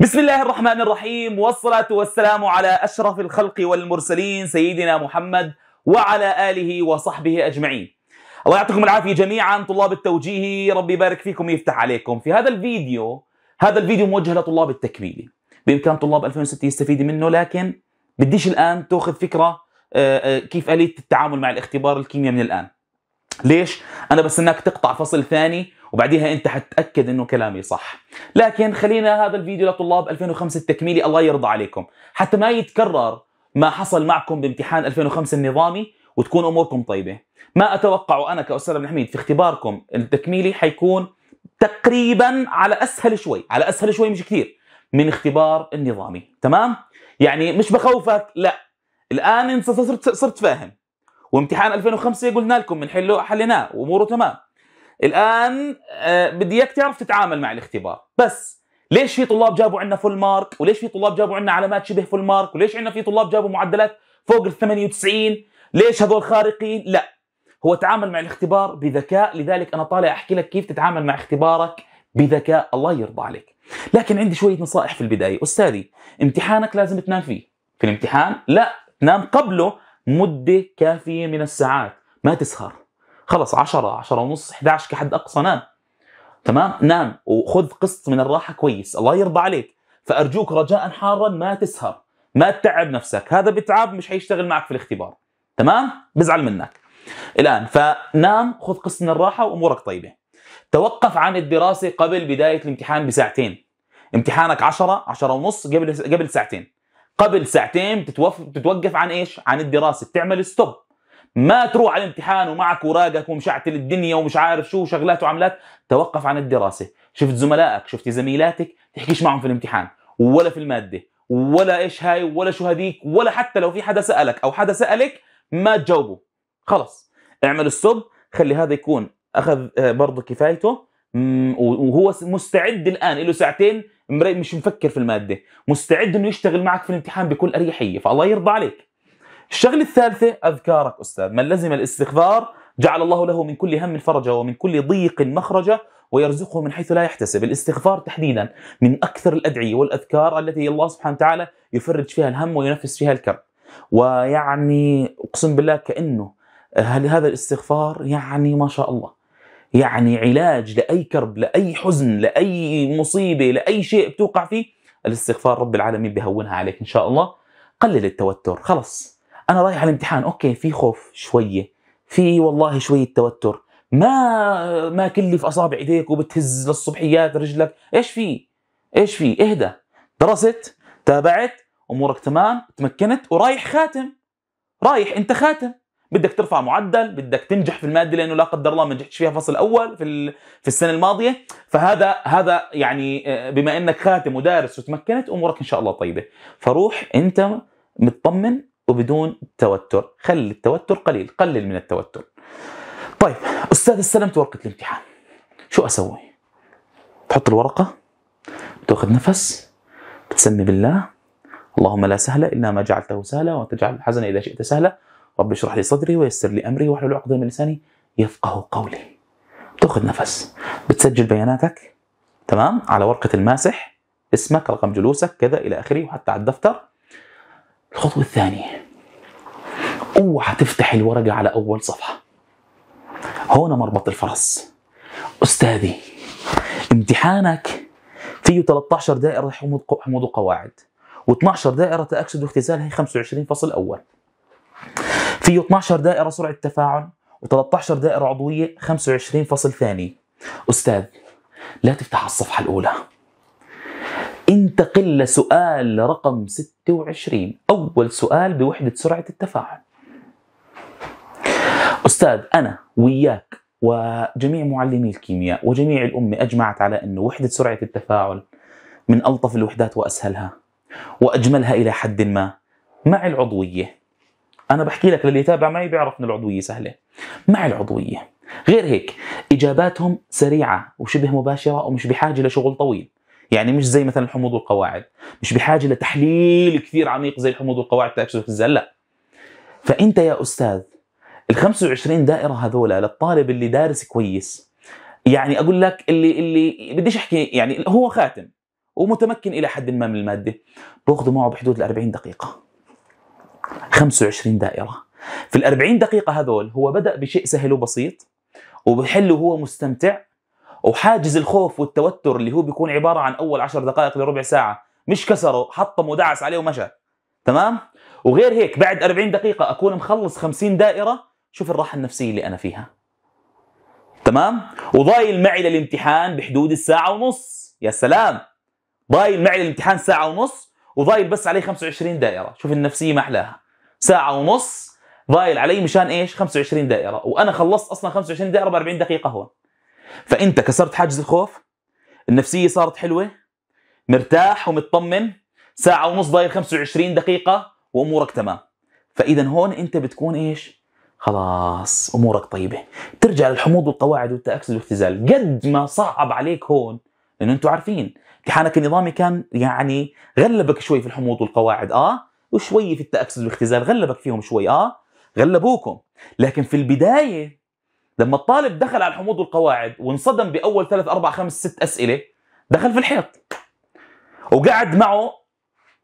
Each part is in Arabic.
بسم الله الرحمن الرحيم والصلاة والسلام على أشرف الخلق والمرسلين سيدنا محمد وعلى آله وصحبه أجمعين الله يعطيكم العافية جميعا طلاب التوجيهي ربي يبارك فيكم ويفتح عليكم في هذا الفيديو هذا الفيديو موجه لطلاب التكميلي بإمكان طلاب 2006 يستفيد منه لكن بديش الآن تأخذ فكرة آه، آه، كيف آلية التعامل مع الاختبار الكيمياء من الآن ليش؟ أنا بستناك تقطع فصل ثاني وبعديها انت حتتاكد انه كلامي صح لكن خلينا هذا الفيديو لطلاب 2005 التكميلي الله يرضى عليكم حتى ما يتكرر ما حصل معكم بامتحان 2005 النظامي وتكون اموركم طيبه ما اتوقع انا كاستاذ ابن حميد في اختباركم التكميلي حيكون تقريبا على اسهل شوي على اسهل شوي مش كثير من اختبار النظامي تمام يعني مش بخوفك لا الان انت صرت صرت فاهم وامتحان 2005 قلنا لكم بنحله حليناه واموره تمام الان آه، بدي اياك تعرف تتعامل مع الاختبار بس ليش في طلاب جابوا عندنا فول مارك وليش في طلاب جابوا عندنا علامات شبه فول مارك وليش عندنا في طلاب جابوا معدلات فوق ال 98 ليش هذول خارقين لا هو تعامل مع الاختبار بذكاء لذلك انا طالع احكي لك كيف تتعامل مع اختبارك بذكاء الله يرضى عليك لكن عندي شويه نصائح في البدايه استاذي امتحانك لازم تنام فيه في الامتحان لا تنام قبله مده كافيه من الساعات ما تسهر خلص 10 10 ونص 11 كحد اقصى نام تمام نام وخذ قسط من الراحه كويس الله يرضى عليك فارجوك رجاء حارا ما تسهر ما تتعب نفسك هذا بتعب مش حيشتغل معك في الاختبار تمام بزعل منك الان فنام خذ قسط من الراحه وامورك طيبه توقف عن الدراسه قبل بدايه الامتحان بساعتين امتحانك 10 10 ونص قبل قبل ساعتين قبل ساعتين بتتوقف عن ايش عن الدراسه بتعمل ستوب ما تروح على الامتحان ومعك وراقك ومشعتل الدنيا ومش عارف شو وشغلات وعملات توقف عن الدراسه شفت زملائك شفت زميلاتك تحكيش معهم في الامتحان ولا في الماده ولا ايش هاي ولا شو هذيك ولا حتى لو في حدا سالك او حدا سالك ما تجاوبه خلص اعمل الصب خلي هذا يكون اخذ آه، برضه كفايته وهو مستعد الان له ساعتين مش مفكر في الماده مستعد انه يشتغل معك في الامتحان بكل اريحيه فالله يرضى عليك الشغلة الثالثة أذكارك أستاذ من لزم الاستغفار جعل الله له من كل هم فرجا ومن كل ضيق مخرجا ويرزقه من حيث لا يحتسب الاستغفار تحديدا من أكثر الأدعية والأذكار التي الله سبحانه وتعالى يفرج فيها الهم وينفس فيها الكرب ويعني أقسم بالله كأنه هل هذا الاستغفار يعني ما شاء الله يعني علاج لأي كرب لأي حزن لأي مصيبة لأي شيء بتوقع فيه الاستغفار رب العالمين بهونها عليك إن شاء الله قلل التوتر خلص انا رايح على الامتحان اوكي في خوف شويه في والله شويه توتر ما ما كلف اصابع ايديك وبتهز للصبحيات رجلك ايش في ايش في اهدى درست تابعت امورك تمام تمكنت ورايح خاتم رايح انت خاتم بدك ترفع معدل بدك تنجح في الماده لانه لا قدر الله ما نجحتش فيها فصل اول في في السنه الماضيه فهذا هذا يعني آه، بما انك خاتم ودارس وتمكنت امورك ان شاء الله طيبه فروح انت مطمن وبدون توتر خلي التوتر قليل قلل من التوتر طيب استاذ استلمت ورقه الامتحان شو اسوي تحط الورقه بتاخذ نفس بتسمي بالله اللهم لا سهل الا ما جعلته سهلا وتجعل الحزن اذا شئت سهلا رب اشرح لي صدري ويسر لي امري واحلل عقده من لساني يفقه قولي بتاخذ نفس بتسجل بياناتك تمام على ورقه الماسح اسمك رقم جلوسك كذا الى اخره وحتى على الدفتر الخطوة الثانية اوعى تفتح الورقة على أول صفحة هون مربط الفرس أستاذي امتحانك فيه 13 دائرة حمود وقواعد و12 دائرة تأكسد واختزال هي 25 فصل أول فيه 12 دائرة سرعة تفاعل و13 دائرة عضوية 25 فصل ثاني أستاذ لا تفتح الصفحة الأولى انتقل لسؤال رقم 26 أول سؤال بوحدة سرعة التفاعل أستاذ أنا وياك وجميع معلمي الكيمياء وجميع الأمة أجمعت على أنه وحدة سرعة التفاعل من ألطف الوحدات وأسهلها وأجملها إلى حد ما مع العضوية أنا بحكي لك للي يتابع معي بيعرف أن العضوية سهلة مع العضوية غير هيك إجاباتهم سريعة وشبه مباشرة ومش بحاجة لشغل طويل يعني مش زي مثلا الحموض والقواعد مش بحاجه لتحليل كثير عميق زي الحموض والقواعد تاع اكسوس الزل لا فانت يا استاذ ال 25 دائره هذولا للطالب اللي دارس كويس يعني اقول لك اللي اللي بديش احكي يعني هو خاتم ومتمكن الى حد ما من الماده بأخذ معه بحدود ال 40 دقيقه 25 دائره في ال 40 دقيقه هذول هو بدا بشيء سهل وبسيط وبحله هو مستمتع وحاجز الخوف والتوتر اللي هو بيكون عباره عن اول 10 دقائق لربع ساعه مش كسره حطمه ودعس عليه ومشى تمام وغير هيك بعد 40 دقيقه اكون مخلص 50 دائره شوف الراحه النفسيه اللي انا فيها تمام وضايل معي للامتحان بحدود الساعه ونص يا سلام ضايل معي للامتحان ساعه ونص وضايل بس علي 25 دائره شوف النفسيه ما احلاها ساعه ونص ضايل علي مشان ايش 25 دائره وانا خلصت اصلا 25 دائره ب 40 دقيقه هون فانت كسرت حاجز الخوف النفسيه صارت حلوه مرتاح ومطمن ساعه ونص ضايل 25 دقيقه وامورك تمام فاذا هون انت بتكون ايش خلاص امورك طيبه ترجع للحموض والقواعد والتاكسد والاختزال قد ما صعب عليك هون لانه انتم عارفين امتحانك النظامي كان يعني غلبك شوي في الحموض والقواعد اه وشوي في التاكسد والاختزال غلبك فيهم شوي اه غلبوكم لكن في البدايه لما الطالب دخل على الحموض والقواعد وانصدم باول ثلاث اربع خمس ست اسئله دخل في الحيط وقعد معه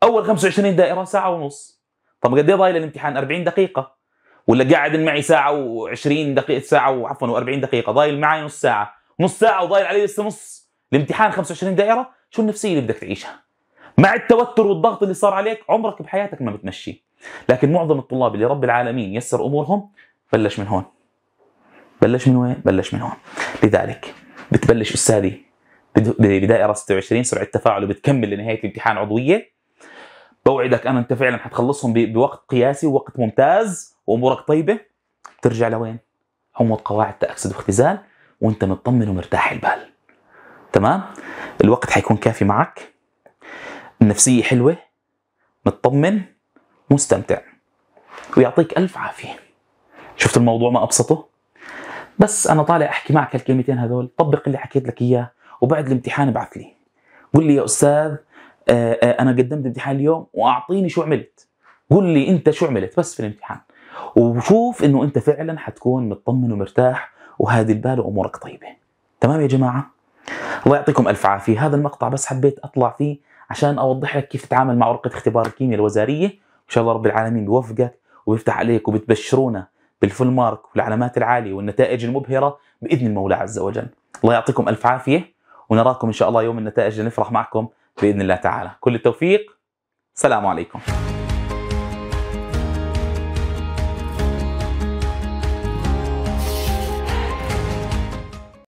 اول 25 دائره ساعه ونص طب قد ايه ضايل الامتحان 40 دقيقه ولا قاعد معي ساعه و20 دقيقه ساعه وعفوا و40 دقيقه ضايل معي نص ساعه نص ساعه وضايل علي لسه نص الامتحان 25 دائره شو النفسيه اللي بدك تعيشها مع التوتر والضغط اللي صار عليك عمرك بحياتك ما بتمشي لكن معظم الطلاب اللي رب العالمين يسر امورهم بلش من هون بلش من وين؟ بلش من هون لذلك بتبلش أستاذي بدائرة 26 سرعة تفاعل وبتكمل لنهاية الامتحان عضوية بوعدك أنا أنت فعلا حتخلصهم بوقت قياسي ووقت ممتاز وأمورك طيبة ترجع لوين؟ عمود قواعد تأكسد واختزال وأنت مطمن ومرتاح البال تمام؟ الوقت حيكون كافي معك النفسية حلوة مطمن مستمتع ويعطيك ألف عافية شفت الموضوع ما أبسطه؟ بس انا طالع احكي معك الكلمتين هذول طبق اللي حكيت لك اياه وبعد الامتحان ابعث لي قل لي يا استاذ آه، آه، انا قدمت امتحان اليوم واعطيني شو عملت قل لي انت شو عملت بس في الامتحان وشوف انه انت فعلا حتكون مطمن ومرتاح وهادي البال وامورك طيبه تمام يا جماعه الله يعطيكم الف عافيه هذا المقطع بس حبيت اطلع فيه عشان اوضح لك كيف تتعامل مع ورقه اختبار الكيمياء الوزاريه ان شاء الله رب العالمين بيوفقك وبيفتح عليك وبتبشرونا بالفول مارك والعلامات العالية والنتائج المبهرة بإذن المولى عز وجل الله يعطيكم ألف عافية ونراكم إن شاء الله يوم النتائج لنفرح معكم بإذن الله تعالى كل التوفيق سلام عليكم